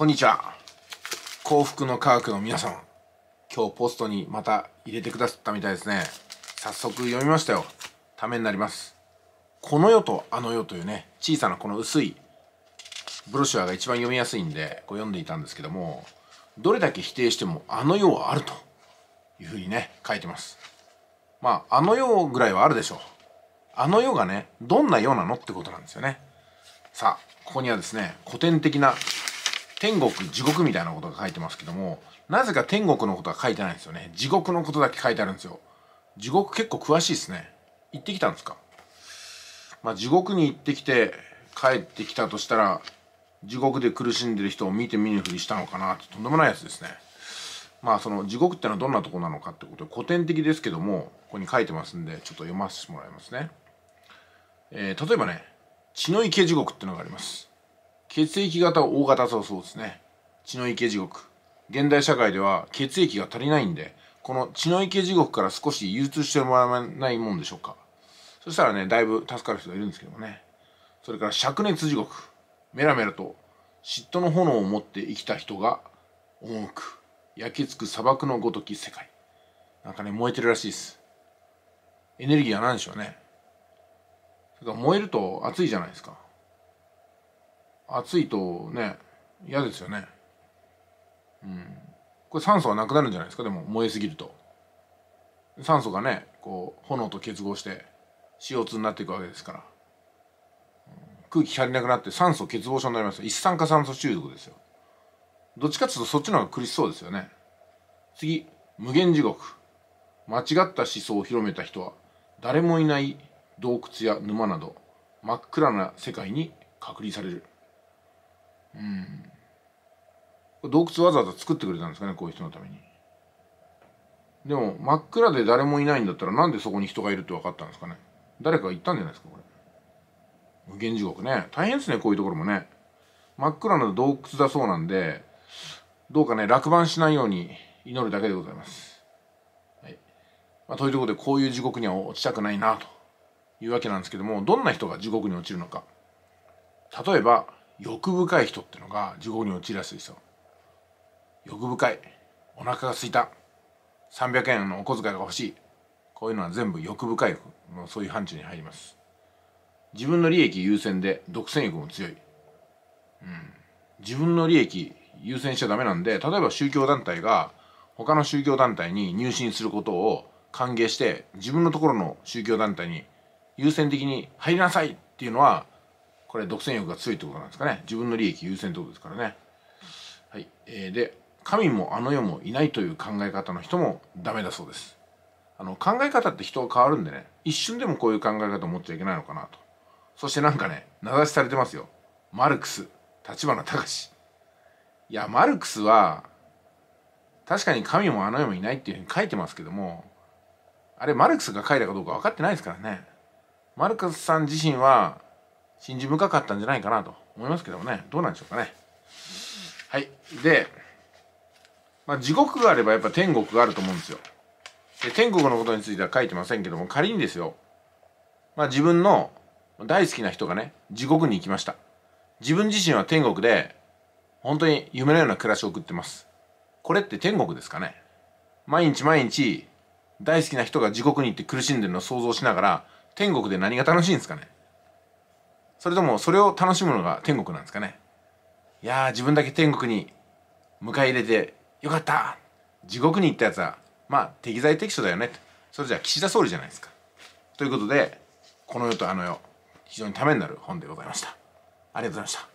こんにちは。幸福の科学の皆さん。今日ポストにまた入れてくださったみたいですね。早速読みましたよ。ためになります。この世とあの世というね、小さなこの薄いブロシュアが一番読みやすいんで、こう読んでいたんですけども、どれだけ否定してもあの世はあるというふうにね、書いてます。まあ、あの世ぐらいはあるでしょう。あの世がね、どんな世なのってことなんですよね。さあ、ここにはですね、古典的な天国地獄みたいなことが書いてますけどもなぜか天国のことは書いてないんですよね地獄のことだけ書いてあるんですよ地獄結構詳しいですね行ってきたんですかまあ地獄に行ってきて帰ってきたとしたら地獄で苦しんでる人を見て見ぬふりしたのかなってとんでもないやつですねまあその地獄ってのはどんなとこなのかってこと古典的ですけどもここに書いてますんでちょっと読ませてもらいますね、えー、例えばね血の池地獄ってのがあります血液型大型そうそうですね血の池地獄現代社会では血液が足りないんでこの血の池地獄から少し融通してもらえないもんでしょうかそしたらねだいぶ助かる人がいるんですけどもねそれから灼熱地獄メラメラと嫉妬の炎を持って生きた人が重く焼きつく砂漠のごとき世界なんかね燃えてるらしいですエネルギーは何でしょうねそれから燃えると熱いじゃないですか暑いとね嫌ですよねうんこれ酸素がなくなるんじゃないですかでも燃えすぎると酸素がねこう炎と結合して CO2 になっていくわけですから、うん、空気足りなくなって酸素欠乏症になります一酸化酸素中毒ですよどっちかっていうとそっちの方が苦しそうですよね次無限地獄間違った思想を広めた人は誰もいない洞窟や沼など真っ暗な世界に隔離される洞窟わざわざ作ってくれたんですかねこういう人のためにでも真っ暗で誰もいないんだったらなんでそこに人がいるって分かったんですかね誰かが言ったんじゃないですかこれ無限地獄ね大変ですねこういうところもね真っ暗な洞窟だそうなんでどうかね落盤しないように祈るだけでございます、はいまあ、というところでこういう地獄には落ちたくないなというわけなんですけどもどんな人が地獄に落ちるのか例えば欲深い人ってのが地獄に落ちるすいですよ欲深いお腹がすいた300円のお小遣いが欲しいこういうのは全部欲深いそういう範疇に入ります自分の利益優先で独占欲も強い、うん、自分の利益優先しちゃダメなんで例えば宗教団体が他の宗教団体に入信することを歓迎して自分のところの宗教団体に優先的に入りなさいっていうのはこれ独占欲が強いってことなんですかね自分の利益優先ってことですからねはい、えー、で神もあの世もいないという考え方の人もダメだそうですあの考え方って人は変わるんでね一瞬でもこういう考え方を持っちゃいけないのかなとそしてなんかね名指しされてますよマルクス立花隆いやマルクスは確かに神もあの世もいないっていうふうに書いてますけどもあれマルクスが書いたかどうか分かってないですからねマルクスさん自身は信じ深かったんじゃないかなと思いますけどもねどうなんでしょうかねはいでまあ、地獄があればやっぱ天国があると思うんですよ。で天国のことについては書いてませんけども仮にですよ、まあ、自分の大好きな人がね地獄に行きました自分自身は天国で本当に夢のような暮らしを送ってますこれって天国ですかね毎日毎日大好きな人が地獄に行って苦しんでるのを想像しながら天国で何が楽しいんですかねそれともそれを楽しむのが天国なんですかねいやー自分だけ天国に迎え入れてよかった地獄に行ったやつはまあ適材適所だよねそれじゃあ岸田総理じゃないですかということでこの世とあの世非常にためになる本でございましたありがとうございました